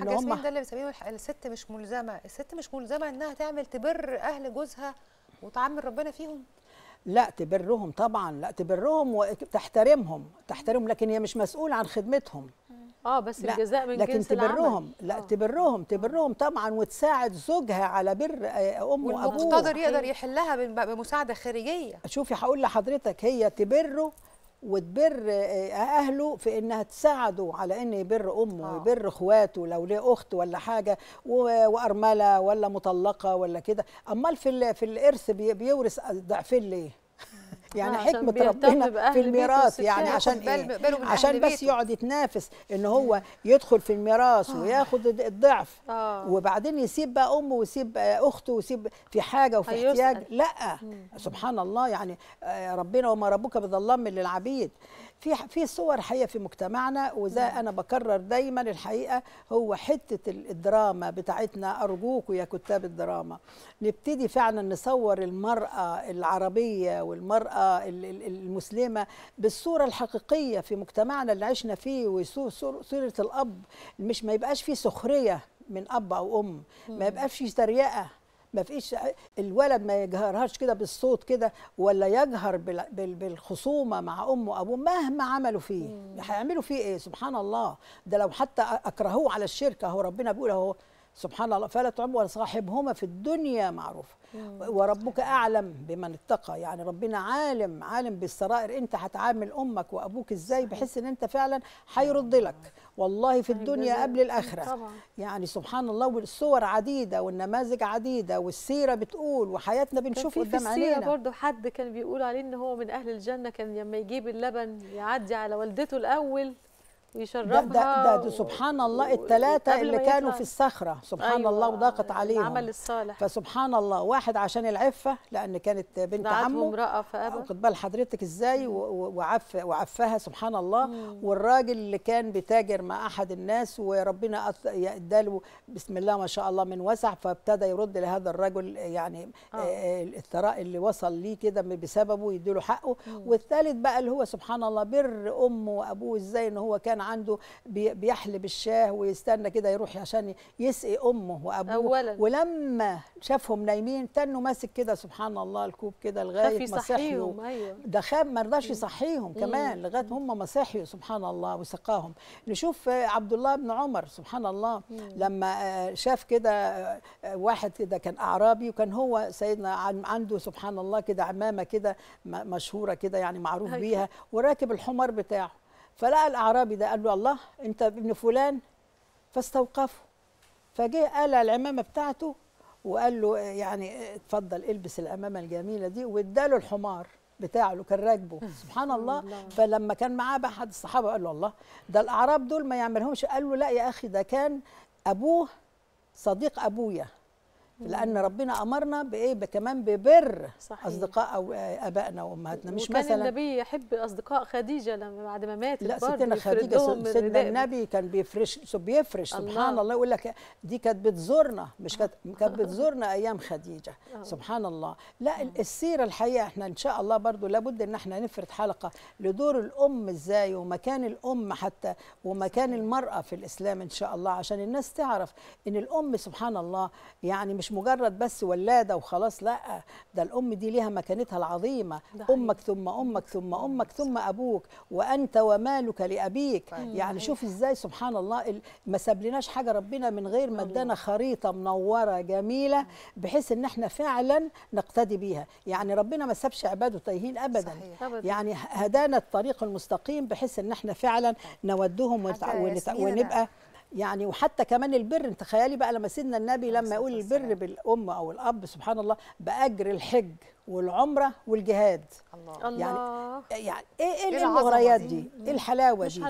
حاجة اسمها ده اللي بيسميه الست مش ملزمه، الست مش ملزمه انها تعمل تبر اهل جوزها وتعامل ربنا فيهم؟ لا تبرهم طبعا لا تبرهم وتحترمهم تحترمهم لكن هي مش مسؤول عن خدمتهم اه بس لا. الجزاء من لكن جنس تبرهم العمل. لا أوه. تبرهم تبرهم طبعا وتساعد زوجها على بر آه، امه وابوه والمقتدر يقدر يحلها بمساعده خارجيه شوفي هقول لحضرتك هي تبره وتبر آه، اهله في انها تساعده على ان يبر امه آه. ويبر اخواته لو ليه اخت ولا حاجه وارمله ولا مطلقه ولا كده امال في في الارث بيورث ضعفين ليه يعني آه، حكمه ربنا في الميراث يعني عشان إيه؟ عشان بس يقعد يتنافس ان هو يدخل في الميراث آه. وياخد الضعف آه. وبعدين يسيب بقى امه ويسيب اخته ويسيب في حاجه وفي احتياج لا سبحان الله يعني ربنا وما ربك بظلام للعبيد في في صور حقيقه في مجتمعنا وده نعم. انا بكرر دايما الحقيقه هو حته الدراما بتاعتنا ارجوكوا يا كتاب الدراما نبتدي فعلا نصور المراه العربيه والمراه المسلمة بالصورة الحقيقية في مجتمعنا اللي عشنا فيه وصورة الأب مش ما يبقاش فيه سخرية من أب أو أم ما يبقاش فيه تريقة ما فيش الولد ما يجهرهاش كده بالصوت كده ولا يجهر بالخصومه مع امه وابوه مهما عملوا فيه هيعملوا فيه ايه سبحان الله ده لو حتى اكرهوه على الشركة هو ربنا بيقول اهو سبحان الله فلا تعم وصاحبهما في الدنيا معروف وربك أعلم بمن اتقى يعني ربنا عالم عالم بالسرائر أنت هتعامل أمك وأبوك إزاي بحيث أن أنت فعلا هيرد لك والله في الدنيا قبل الآخرة طبعا. يعني سبحان الله والصور عديدة والنماذج عديده والسيره بتقول وحياتنا بنشوف قدام عينينا السيره برضه حد كان بيقول عليه ان هو من اهل الجنه كان لما يجيب اللبن يعدي على والدته الاول يشربها ده, ده, ده, سبحان الله الثلاثه اللي كانوا في الصخره سبحان أيوة الله وضاقت عليهم العمل الصالح فسبحان الله واحد عشان العفه لان كانت بنت عمه امراه فابى واخد بال حضرتك ازاي وعف وعفها سبحان الله مم. والراجل اللي كان بيتاجر مع احد الناس وربنا اداله بسم الله ما شاء الله من وسع فابتدى يرد لهذا الرجل يعني آه. آه،, آه، الثراء اللي وصل ليه كده بسببه يديله حقه مم. والثالث بقى اللي هو سبحان الله بر امه وابوه ازاي ان هو كان عنده بيحلب الشاه ويستنى كده يروح عشان يسقي امه وابوه أولاً. ولما شافهم نايمين تنوا ماسك كده سبحان الله الكوب كده لغايه ما صحيهم أيوة. ده خاب ما رضاش يصحيهم كمان لغايه هم ما صحيوا سبحان الله وسقاهم نشوف عبد الله بن عمر سبحان الله مم. لما شاف كده واحد كده كان اعرابي وكان هو سيدنا عنده سبحان الله كده عمامه كده مشهوره كده يعني معروف أيوه. بيها وراكب الحمار بتاعه فلقى الاعرابي ده قال له الله انت ابن فلان فاستوقفه فجه قال العمامه بتاعته وقال له يعني اتفضل البس العمامه الجميله دي واداله الحمار بتاعه اللي كان راكبه سبحان الله فلما كان معاه بقى احد الصحابه قال له الله ده الاعراب دول ما يعملهمش قال له لا يا اخي ده كان ابوه صديق ابويا لان ربنا امرنا بايه كمان ببر صحيح. اصدقاء او آه، ابائنا وامهاتنا مش وكان مثلا النبي يحب اصدقاء خديجه لما بعد ما ماتت لا ستنا خديجه سيدنا النبي كان بيفرش بيفرش الله. سبحان الله يقول لك دي كانت بتزورنا مش كانت آه. كانت بتزورنا ايام خديجه أوه. سبحان الله لا أوه. آه. السيره الحقيقه احنا ان شاء الله برضو لابد ان احنا نفرد حلقه لدور الام ازاي ومكان الام حتى ومكان المراه في الاسلام ان شاء الله عشان الناس تعرف ان الام سبحان الله يعني مش مش مجرد بس ولاده وخلاص لا ده الام دي ليها مكانتها العظيمه امك ثم امك ثم امك ثم ابوك وانت ومالك لابيك طيب. يعني شوف ازاي سبحان الله ما سابلناش حاجه ربنا من غير ما ادانا خريطه منوره جميله بحيث ان احنا فعلا نقتدي بيها يعني ربنا ما سابش عباده تايهين ابدا صحيح. يعني هدانا الطريق المستقيم بحيث ان احنا فعلا طيب. نودهم ونبقى يعني وحتى كمان البر انت خيالي بقى لما سيدنا النبي لما يقول البر بالام او الاب سبحان الله باجر الحج والعمره والجهاد الله يعني يعني ايه ايه المغريات دي؟ ايه الحلاوه دي؟